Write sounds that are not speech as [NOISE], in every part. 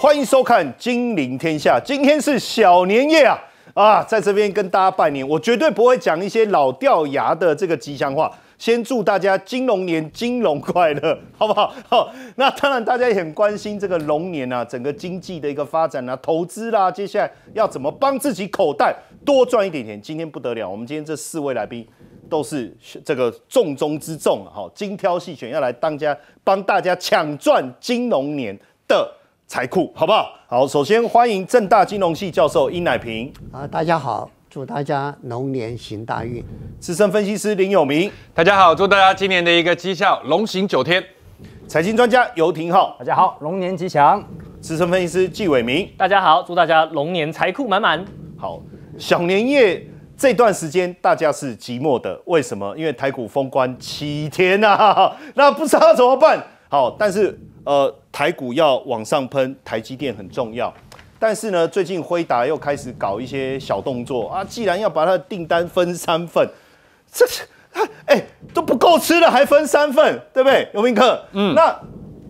欢迎收看《金陵天下》，今天是小年夜啊啊，在这边跟大家拜年，我绝对不会讲一些老掉牙的这个吉祥话。先祝大家金龙年、金龙快乐，[LAUGHS] 好不好？好，那当然，大家也很关心这个龙年呐，整个经济的一个发展啊，投资啦，接下来要怎么帮自己口袋多赚一点钱？今天不得了，我们今天这四位来宾都是这个重中之重啊，哈，精挑细选要来当家，帮大家抢赚金龙年的。财库好不好？好，首先欢迎正大金融系教授殷乃平。啊，大家好，祝大家龙年行大运。资深分析师林友明，大家好，祝大家今年的一个绩效龙行九天。财经专家游廷浩，大家好，龙年吉祥。资深分析师纪伟明，大家好，祝大家龙年财库满满。好，小年夜这段时间大家是寂寞的，为什么？因为台股封关七天呐，[LAUGHS] 那不知道怎么办。好，但是。呃，台股要往上喷，台积电很重要。但是呢，最近辉达又开始搞一些小动作啊。既然要把它的订单分三份，这是哎都不够吃了，还分三份，对不对，尤明克？嗯，那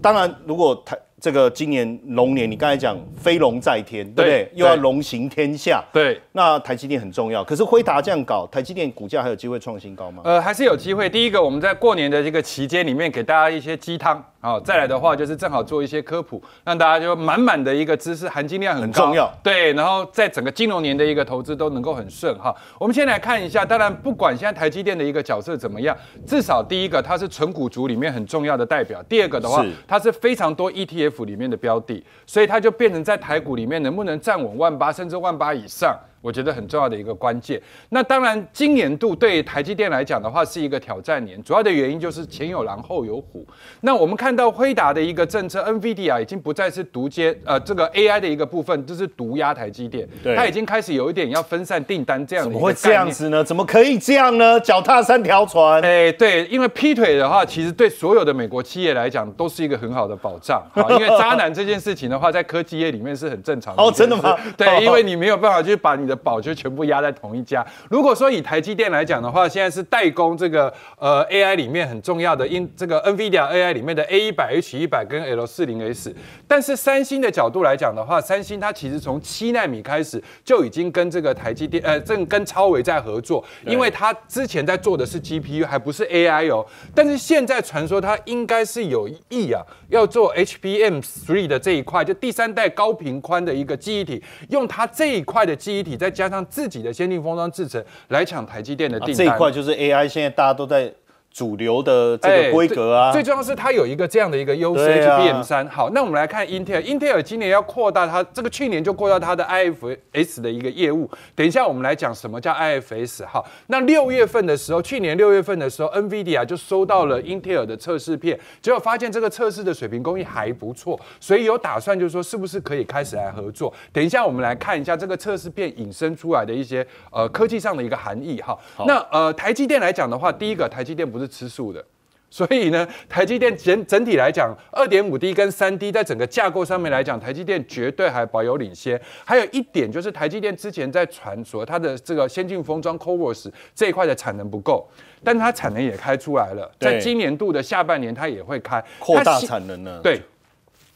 当然，如果台这个今年龙年，你刚才讲飞龙在天，对不对？又要龙行天下，对。那台积电很重要，可是辉达这样搞，台积电股价还有机会创新高吗？呃，还是有机会。第一个，我们在过年的这个期间里面给大家一些鸡汤，好。再来的话，就是正好做一些科普，让大家就满满的一个知识，含金量很高。重要。对。然后在整个金融年的一个投资都能够很顺哈。我们先来看一下，当然不管现在台积电的一个角色怎么样，至少第一个它是纯股族里面很重要的代表，第二个的话，它是非常多 ETF。里面的标的，所以它就变成在台股里面能不能站稳万八，甚至万八以上。我觉得很重要的一个关键。那当然，今年度对台积电来讲的话，是一个挑战年。主要的原因就是前有狼，后有虎。那我们看到辉达的一个政策，NVIDIA 已经不再是独接呃，这个 AI 的一个部分，就是独压台积电。它已经开始有一点要分散订单，这样。怎么会这样子呢？怎么可以这样呢？脚踏三条船。哎，对，因为劈腿的话，其实对所有的美国企业来讲，都是一个很好的保障。[LAUGHS] 因为渣男这件事情的话，在科技业里面是很正常的。哦，真的吗？对，[LAUGHS] 因为你没有办法去把你的。宝就全部压在同一家。如果说以台积电来讲的话，现在是代工这个呃 AI 里面很重要的，因这个 NVIDIA AI 里面的 A 一百 H 一百跟 L 四零 S。但是三星的角度来讲的话，三星它其实从七纳米开始就已经跟这个台积电呃正跟超维在合作，因为它之前在做的是 GPU，还不是 AI 哦。但是现在传说它应该是有意啊要做 HBM three 的这一块，就第三代高频宽的一个记忆体，用它这一块的记忆体。再加上自己的先进封装制程来抢台积电的订单，这一块就是 AI 现在大家都在。主流的这个规格啊，最重要是它有一个这样的一个优势 h B M 三。好，那我们来看英特尔，英特尔今年要扩大它这个去年就扩大它的 I F S 的一个业务。等一下我们来讲什么叫 I F S 哈。那六月份的时候，去年六月份的时候，N V D A 就收到了英特尔的测试片，结果发现这个测试的水平工艺还不错，所以有打算就是说是不是可以开始来合作。等一下我们来看一下这个测试片引申出来的一些呃科技上的一个含义哈。那呃台积电来讲的话，第一个台积电不。是吃素的，所以呢，台积电整整体来讲，二点五 D 跟三 D 在整个架构上面来讲，台积电绝对还保有领先。还有一点就是，台积电之前在传说它的这个先进封装 CoWoS 这一块的产能不够，但它产能也开出来了，在今年度的下半年它也会开扩大产能呢。对。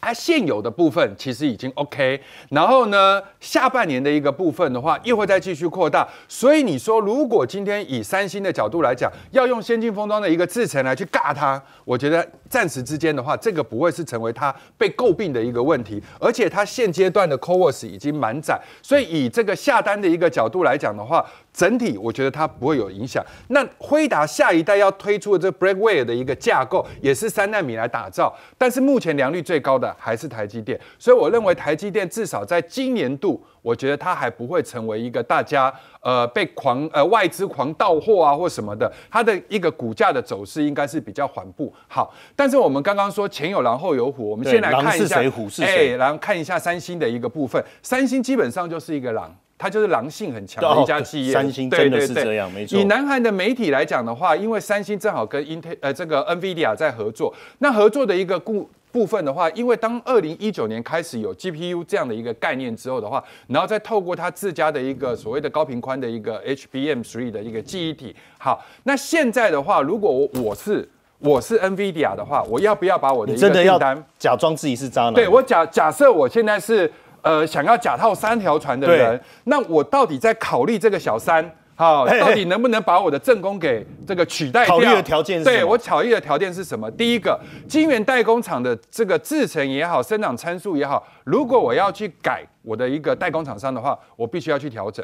它现有的部分其实已经 OK，然后呢，下半年的一个部分的话，又会再继续扩大。所以你说，如果今天以三星的角度来讲，要用先进封装的一个制程来去尬它，我觉得暂时之间的话，这个不会是成为它被诟病的一个问题。而且它现阶段的 CoWoS 已经满载，所以以这个下单的一个角度来讲的话。整体我觉得它不会有影响。那辉达下一代要推出的这 Breakware 的一个架构也是三纳米来打造，但是目前良率最高的还是台积电，所以我认为台积电至少在今年度，我觉得它还不会成为一个大家呃被狂呃外资狂到货啊或什么的，它的一个股价的走势应该是比较缓步。好，但是我们刚刚说前有狼后有虎，我们先来看一下是谁，虎是谁，然后看一下三星的一个部分。三星基本上就是一个狼。他就是狼性很强，的一家企业，三星真的是这样，没错。以南韩的媒体来讲的话，因为三星正好跟英泰呃这个 Nvidia 在合作，那合作的一个故。部分的话，因为当二零一九年开始有 GPU 这样的一个概念之后的话，然后再透过它自家的一个所谓的高频宽的一个 HBM Three 的一个记忆体。好，那现在的话，如果我我是我是 Nvidia 的话，我要不要把我的真的要假装自己是渣男？对我假假设我现在是。呃，想要假套三条船的人，那我到底在考虑这个小三，好，到底能不能把我的正宫给这个取代掉？考虑的条件，对我考虑的条件是什么？第一个，晶圆代工厂的这个制程也好，生长参数也好，如果我要去改我的一个代工厂商的话，我必须要去调整。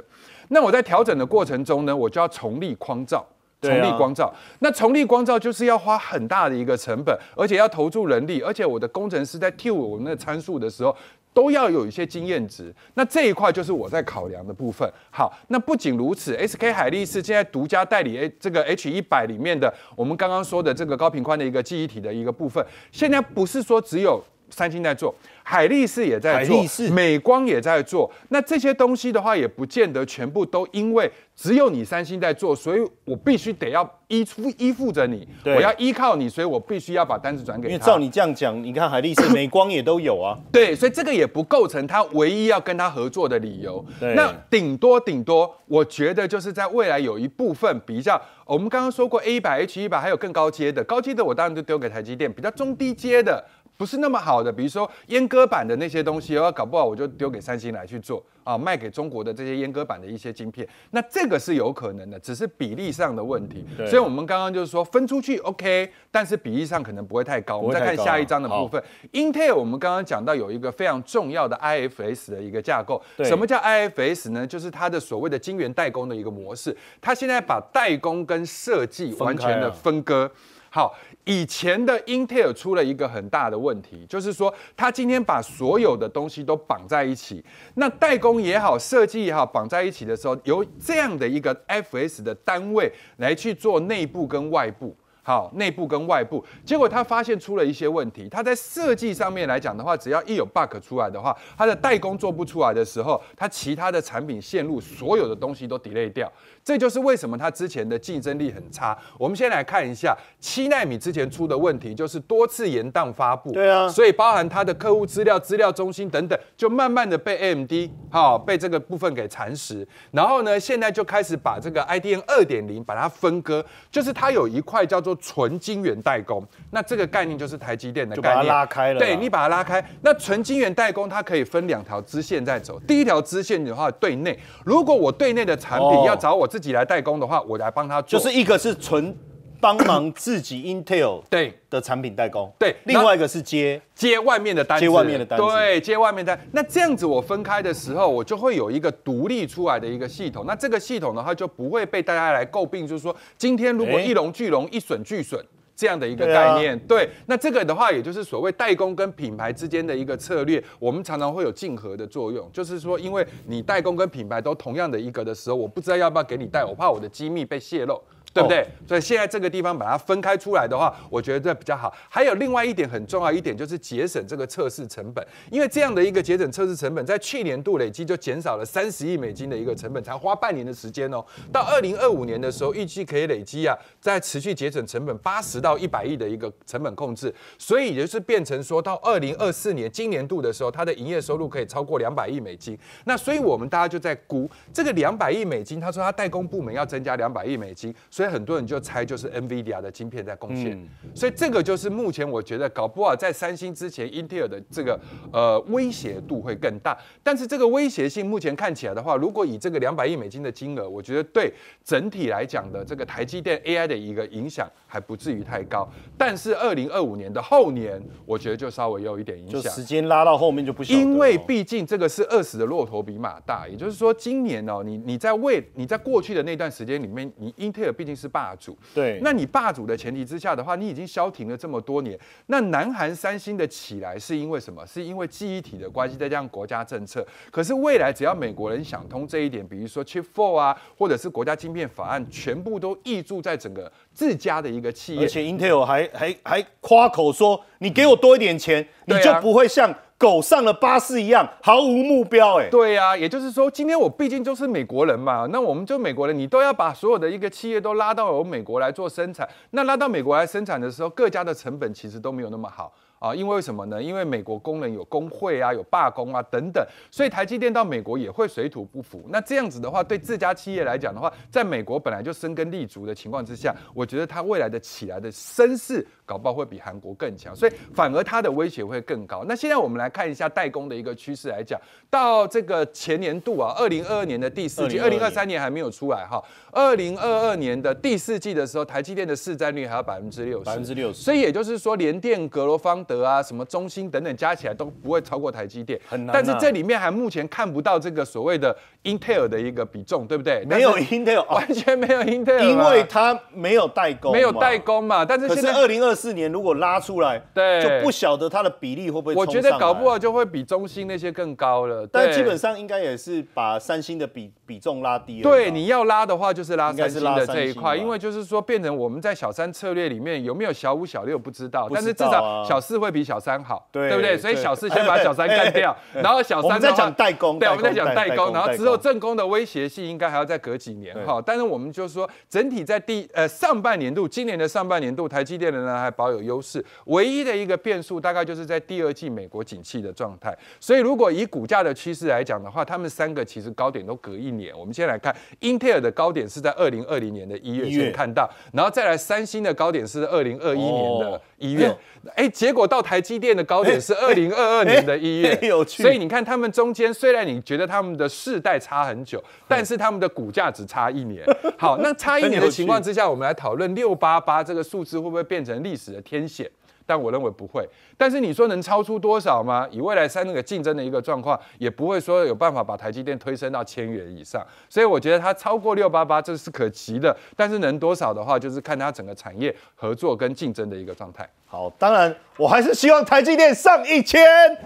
那我在调整的过程中呢，我就要重立框照。重力光照，那重力光照就是要花很大的一个成本，而且要投注人力，而且我的工程师在替我们的参数的时候，都要有一些经验值。那这一块就是我在考量的部分。好，那不仅如此，SK 海力士现在独家代理 A 这个 H 一百里面的，我们刚刚说的这个高频宽的一个记忆体的一个部分，现在不是说只有。三星在做，海力士也在做，美光也在做。那这些东西的话，也不见得全部都因为只有你三星在做，所以我必须得要依附依附着你，我要依靠你，所以我必须要把单子转给你。因为照你这样讲，你看海力士、[COUGHS] 美光也都有啊。对，所以这个也不构成他唯一要跟他合作的理由。对，那顶多顶多，我觉得就是在未来有一部分比较，我们刚刚说过 A 一百、H 一百，还有更高阶的、高阶的，我当然就丢给台积电。比较中低阶的。不是那么好的，比如说阉割版的那些东西，哦，搞不好我就丢给三星来去做啊，卖给中国的这些阉割版的一些晶片，那这个是有可能的，只是比例上的问题。所以我们刚刚就是说分出去，OK，但是比例上可能不会太高。我们再看下一章的部分。Intel，我们刚刚讲到有一个非常重要的 IFS 的一个架构，什么叫 IFS 呢？就是它的所谓的晶圆代工的一个模式，它现在把代工跟设计完全的分割。好。以前的英特尔出了一个很大的问题，就是说他今天把所有的东西都绑在一起，那代工也好，设计也好，绑在一起的时候，由这样的一个 FS 的单位来去做内部跟外部。好，内部跟外部，结果他发现出了一些问题。他在设计上面来讲的话，只要一有 bug 出来的话，他的代工做不出来的时候，他其他的产品线路所有的东西都 delay 掉。这就是为什么他之前的竞争力很差。我们先来看一下七纳米之前出的问题，就是多次延宕发布。对啊，所以包含他的客户资料资料中心等等，就慢慢的被 AMD 好被这个部分给蚕食。然后呢，现在就开始把这个 IDM 二点零把它分割，就是它有一块叫做。纯晶圆代工，那这个概念就是台积电的概念。把它拉开了，对你把它拉开。那纯晶圆代工，它可以分两条支线在走。第一条支线的话，对内，如果我对内的产品要找我自己来代工的话，我来帮他，就是一个是纯。帮忙自己 Intel 对的产品代工，对，另外一个是接接外面的单，接外面的单，对，接外面单。那这样子我分开的时候，我就会有一个独立出来的一个系统。那这个系统的话，就不会被大家来诟病，就是说今天如果一荣俱荣，一损俱损这样的一个概念。对，那这个的话，也就是所谓代工跟品牌之间的一个策略，我们常常会有竞合的作用，就是说，因为你代工跟品牌都同样的一个的时候，我不知道要不要给你带，我怕我的机密被泄露。对不对？所以现在这个地方把它分开出来的话，我觉得这比较好。还有另外一点很重要一点就是节省这个测试成本，因为这样的一个节省测试成本，在去年度累积就减少了三十亿美金的一个成本，才花半年的时间哦。到二零二五年的时候，预计可以累积啊，在持续节省成本八十到一百亿的一个成本控制，所以也就是变成说到二零二四年今年度的时候，它的营业收入可以超过两百亿美金。那所以我们大家就在估这个两百亿美金，他说他代工部门要增加两百亿美金。所以很多人就猜就是 NVIDIA 的晶片在贡献，所以这个就是目前我觉得搞不好在三星之前，Intel 的这个呃威胁度会更大。但是这个威胁性目前看起来的话，如果以这个两百亿美金的金额，我觉得对整体来讲的这个台积电 AI 的一个影响还不至于太高。但是二零二五年的后年，我觉得就稍微有一点影响。就时间拉到后面就不，行、因为毕竟这个是二十的骆驼比马大，也就是说今年哦，你你在为你在过去的那段时间里面，你 Intel 毕竟。是霸主，对，那你霸主的前提之下的话，你已经消停了这么多年。那南韩三星的起来是因为什么？是因为记忆体的关系，再加上国家政策。可是未来只要美国人想通这一点，比如说 Chip Four 啊，或者是国家晶片法案，全部都挹注在整个自家的一个企业，而且 Intel 还还还夸口说，你给我多一点钱，你就不会像。狗上了巴士一样，毫无目标。哎，对呀，也就是说，今天我毕竟就是美国人嘛，那我们就美国人，你都要把所有的一个企业都拉到我美国来做生产。那拉到美国来生产的时候，各家的成本其实都没有那么好。啊，因为什么呢？因为美国工人有工会啊，有罢工啊等等，所以台积电到美国也会水土不服。那这样子的话，对自家企业来讲的话，在美国本来就生根立足的情况之下，我觉得它未来的起来的声势，搞不好会比韩国更强，所以反而它的威胁会更高。那现在我们来看一下代工的一个趋势来讲，到这个前年度啊，二零二二年的第四季，二零二三年还没有出来哈，二零二二年的第四季的时候，台积电的市占率还有百分之六十，百分之六十，所以也就是说联电、格罗方。德啊，什么中兴等等加起来都不会超过台积电，很难、但是这里面还目前看不到这个所谓的 Intel 的一个比重，对不对？没有 Intel，[LAUGHS] 完全没有 Intel，因为它没有代工，没有代工嘛。但是现在二零二四年如果拉出来，对，就不晓得它的比例会不会？我觉得搞不好就会比中兴那些更高了。但基本上应该也是把三星的比比重拉低了。对，你要拉的话就是拉三星的这一块，因为就是说变成我们在小三策略里面有没有小五、小六不知道，但是至少小四。会比小三好，对不对？所以小四先把小三干掉，[LAUGHS] 然后小三再讲代工，对，我们在讲代工，然后之后正工的威胁性应该还要再隔几年哈。但是我们就是说整体在第呃上半年度，今年的上半年度，台积电仍然还保有优势。唯一的一个变数大概就是在第二季美国景气的状态。所以如果以股价的趋势来讲的话，他们三个其实高点都隔一年。我们先来看英特尔的高点是在二零二零年的一月看到，然后再来三星的高点是二零二一年的一月，哎，结果。到台积电的高点是二零二二年的一月，所以你看他们中间虽然你觉得他们的世代差很久，但是他们的股价只差一年。[LAUGHS] 好，那差一年的情况之下，我们来讨论六八八这个数字会不会变成历史的天险？但我认为不会，但是你说能超出多少吗？以未来三那个竞争的一个状况，也不会说有办法把台积电推升到千元以上。所以我觉得它超过六八八这是可及的，但是能多少的话，就是看它整个产业合作跟竞争的一个状态。好，当然我还是希望台积电上一千，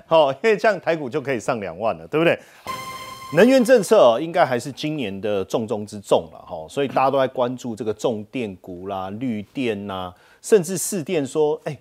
好，因为这样台股就可以上两万了，对不对？能源政策哦，应该还是今年的重中之重了，哈，所以大家都在关注这个重电股啦、绿电呐，甚至市电说，哎。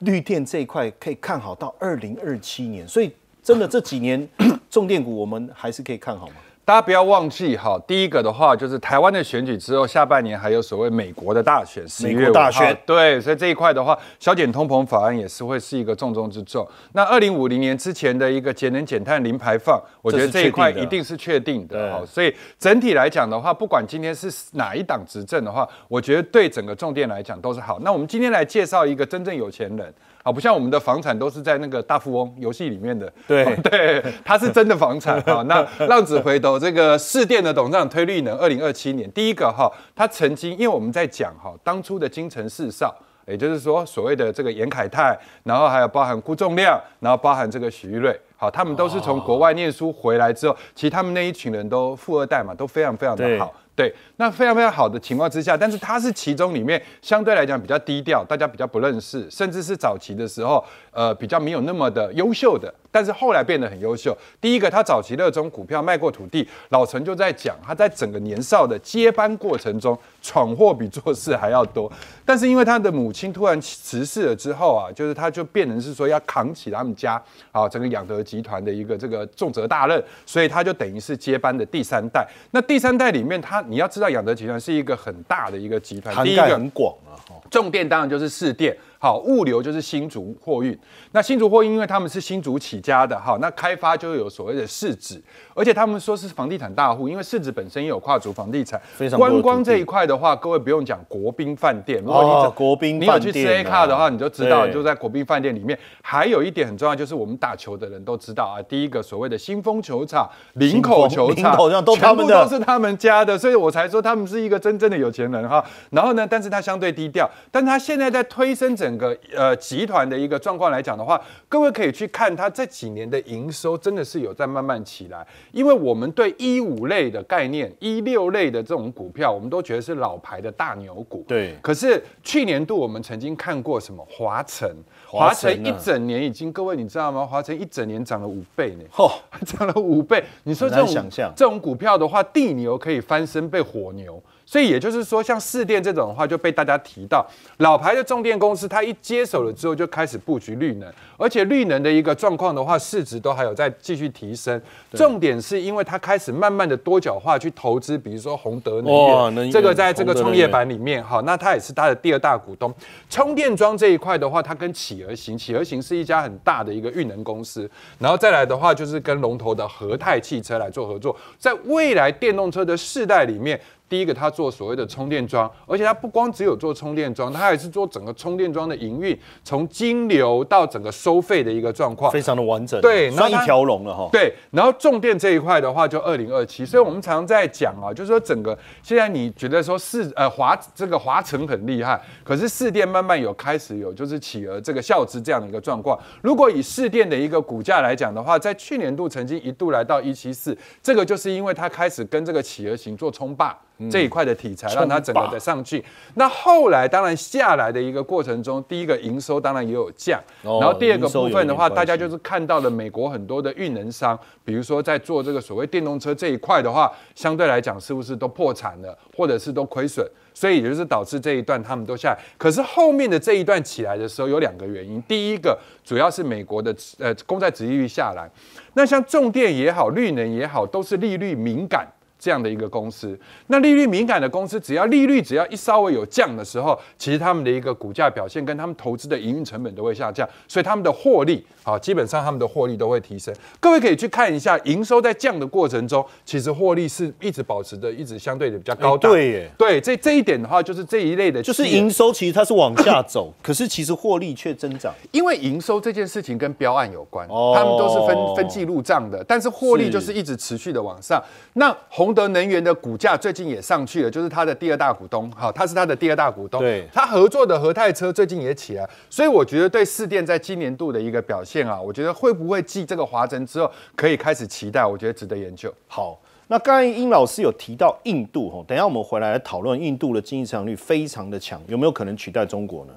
绿电这一块可以看好到二零二七年，所以真的这几年，[COUGHS] 重电股我们还是可以看好吗？大家不要忘记哈，第一个的话就是台湾的选举之后，下半年还有所谓美国的大选，十月大选，对，所以这一块的话，小减通膨法案也是会是一个重中之重。那二零五零年之前的一个节能减碳零排放，我觉得这一块一定是确定的。所以整体来讲的话，不管今天是哪一党执政的话，我觉得对整个重点来讲都是好。那我们今天来介绍一个真正有钱人。好，不像我们的房产都是在那个大富翁游戏里面的，对 [LAUGHS] 对，它是真的房产啊。那 [LAUGHS] 浪子回头，这个四电的董事长推立能，二零二七年第一个哈，他曾经因为我们在讲哈，当初的京城四少，也就是说所谓的这个严凯泰，然后还有包含辜仲亮，然后包含这个许玉瑞，好，他们都是从国外念书回来之后，其实他们那一群人都富二代嘛，都非常非常的好。对，那非常非常好的情况之下，但是他是其中里面相对来讲比较低调，大家比较不认识，甚至是早期的时候，呃，比较没有那么的优秀的。但是后来变得很优秀。第一个，他早期热衷股票，卖过土地。老陈就在讲，他在整个年少的接班过程中，闯祸比做事还要多。但是因为他的母亲突然辞世了之后啊，就是他就变成是说要扛起他们家啊整个养德集团的一个这个重责大任，所以他就等于是接班的第三代。那第三代里面，他你要知道，养德集团是一个很大的一个集团，涵盖很广啊。重电当然就是市电。好，物流就是新竹货运。那新竹货运，因为他们是新竹起家的，哈，那开发就有所谓的市值，而且他们说是房地产大户，因为市值本身也有跨足房地产。观光这一块的话，各位不用讲国宾饭店，如果你走国宾饭店，你有去吃 A 卡的话，你就知道，就在国宾饭店里面。还有一点很重要，就是我们打球的人都知道啊，第一个所谓的新丰球场、林口球场，全部都是他们家的，所以我才说他们是一个真正的有钱人哈。然后呢，但是他相对低调，但他现在在推升整。整个呃集团的一个状况来讲的话，各位可以去看它这几年的营收，真的是有在慢慢起来。因为我们对一五类的概念、一六类的这种股票，我们都觉得是老牌的大牛股。对，可是去年度我们曾经看过什么华晨？华晨一整年已经，各位你知道吗？华晨一整年涨了五倍呢！哦，[LAUGHS] 涨了五倍。你说这种这种股票的话，地牛可以翻身，被火牛。所以也就是说，像四电这种的话就被大家提到，老牌的重电公司它一接手了之后就开始布局绿能，而且绿能的一个状况的话，市值都还有在继续提升。重点是因为它开始慢慢的多角化去投资，比如说洪德能源，这个在这个创业板里面，好，那它也是它的第二大股东。充电桩这一块的话，它跟企鹅行，企鹅行是一家很大的一个运能公司，然后再来的话就是跟龙头的和泰汽车来做合作，在未来电动车的世代里面。第一个，它做所谓的充电桩，而且它不光只有做充电桩，它还是做整个充电桩的营运，从金流到整个收费的一个状况，非常的完整，对，算一条龙了哈。对，然后重电这一块的话，就二零二七。所以我们常在讲啊，就是说整个现在你觉得说市呃华这个华城很厉害，可是市电慢慢有开始有就是企鹅这个效资这样的一个状况。如果以市电的一个股价来讲的话，在去年度曾经一度来到一七四，这个就是因为它开始跟这个企鹅型做冲霸。这一块的题材让它整个的上去。那后来当然下来的一个过程中，第一个营收当然也有降，然后第二个部分的话，大家就是看到了美国很多的运能商，比如说在做这个所谓电动车这一块的话，相对来讲是不是都破产了，或者是都亏损，所以也就是导致这一段他们都下来。可是后面的这一段起来的时候有两个原因，第一个主要是美国的呃公债利率下来，那像重电也好、绿能也好，都是利率敏感。这样的一个公司，那利率敏感的公司，只要利率只要一稍微有降的时候，其实他们的一个股价表现跟他们投资的营运成本都会下降，所以他们的获利啊，基本上他们的获利都会提升。各位可以去看一下，营收在降的过程中，其实获利是一直保持的，一直相对的比较高。对，对，这这一点的话，就是这一类的，就是营收其实它是往下走，[LAUGHS] 可是其实获利却增长，因为营收这件事情跟标案有关，他们都是分分季入账的，但是获利就是一直持续的往上。那红。中德能源的股价最近也上去了，就是它的第二大股东，好，他是他的第二大股东。对，他合作的和泰车最近也起来，所以我觉得对四电在今年度的一个表现啊，我觉得会不会继这个华晨之后可以开始期待？我觉得值得研究。好，那刚才殷老师有提到印度等下我们回来讨论印度的经济增长率非常的强，有没有可能取代中国呢？